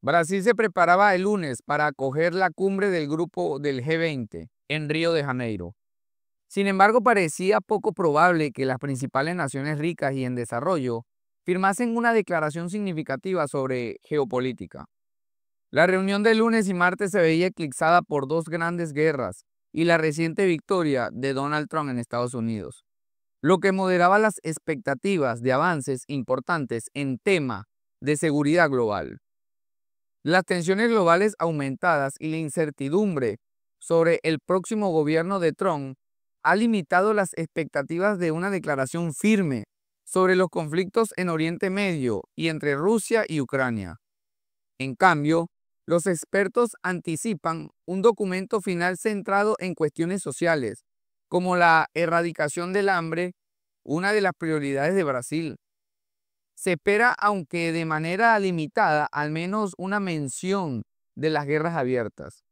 Brasil se preparaba el lunes para acoger la cumbre del grupo del G20 en Río de Janeiro. Sin embargo, parecía poco probable que las principales naciones ricas y en desarrollo firmasen una declaración significativa sobre geopolítica. La reunión de lunes y martes se veía eclipsada por dos grandes guerras y la reciente victoria de Donald Trump en Estados Unidos, lo que moderaba las expectativas de avances importantes en tema de seguridad global. Las tensiones globales aumentadas y la incertidumbre sobre el próximo gobierno de Trump ha limitado las expectativas de una declaración firme sobre los conflictos en Oriente Medio y entre Rusia y Ucrania. En cambio, los expertos anticipan un documento final centrado en cuestiones sociales, como la erradicación del hambre, una de las prioridades de Brasil se espera, aunque de manera limitada, al menos una mención de las guerras abiertas.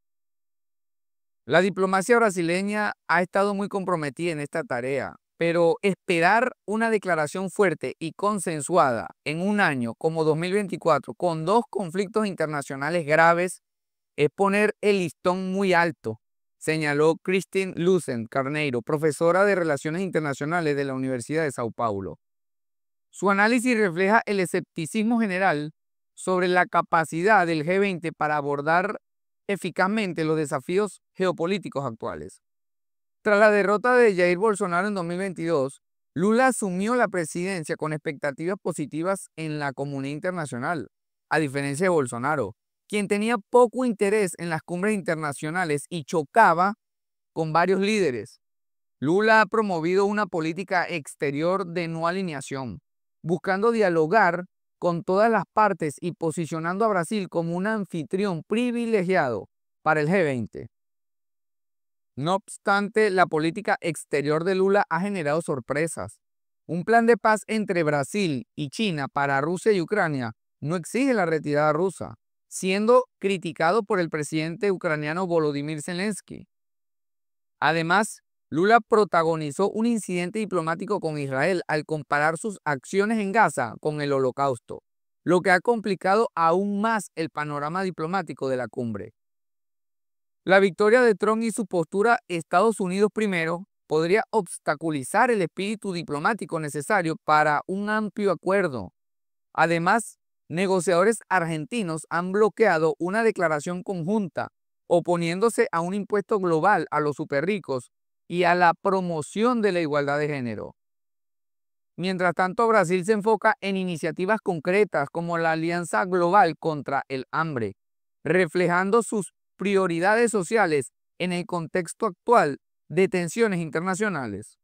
La diplomacia brasileña ha estado muy comprometida en esta tarea, pero esperar una declaración fuerte y consensuada en un año como 2024 con dos conflictos internacionales graves es poner el listón muy alto, señaló Christine Lucen Carneiro, profesora de Relaciones Internacionales de la Universidad de Sao Paulo. Su análisis refleja el escepticismo general sobre la capacidad del G20 para abordar eficazmente los desafíos geopolíticos actuales. Tras la derrota de Jair Bolsonaro en 2022, Lula asumió la presidencia con expectativas positivas en la comunidad internacional, a diferencia de Bolsonaro, quien tenía poco interés en las cumbres internacionales y chocaba con varios líderes. Lula ha promovido una política exterior de no alineación, buscando dialogar con todas las partes y posicionando a Brasil como un anfitrión privilegiado para el G20. No obstante, la política exterior de Lula ha generado sorpresas. Un plan de paz entre Brasil y China para Rusia y Ucrania no exige la retirada rusa, siendo criticado por el presidente ucraniano Volodymyr Zelensky. Además, Lula protagonizó un incidente diplomático con Israel al comparar sus acciones en Gaza con el holocausto, lo que ha complicado aún más el panorama diplomático de la cumbre. La victoria de Trump y su postura Estados Unidos primero podría obstaculizar el espíritu diplomático necesario para un amplio acuerdo. Además, negociadores argentinos han bloqueado una declaración conjunta oponiéndose a un impuesto global a los superricos y a la promoción de la igualdad de género. Mientras tanto, Brasil se enfoca en iniciativas concretas como la Alianza Global contra el Hambre, reflejando sus prioridades sociales en el contexto actual de tensiones internacionales.